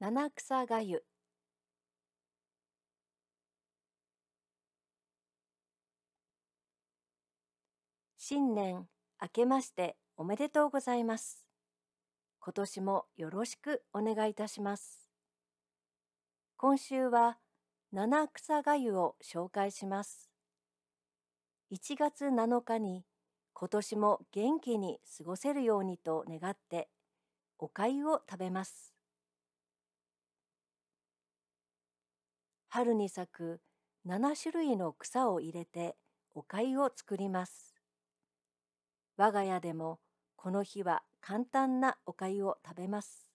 七草がゆ新年明けましておめでとうございます。今年もよろしくお願いいたします。今週は七草がゆを紹介します。1月7日に今年も元気に過ごせるようにと願ってお粥を食べます。春に咲く7種類の草を入れてお粥を作ります。我が家でもこの日は簡単なお粥を食べます。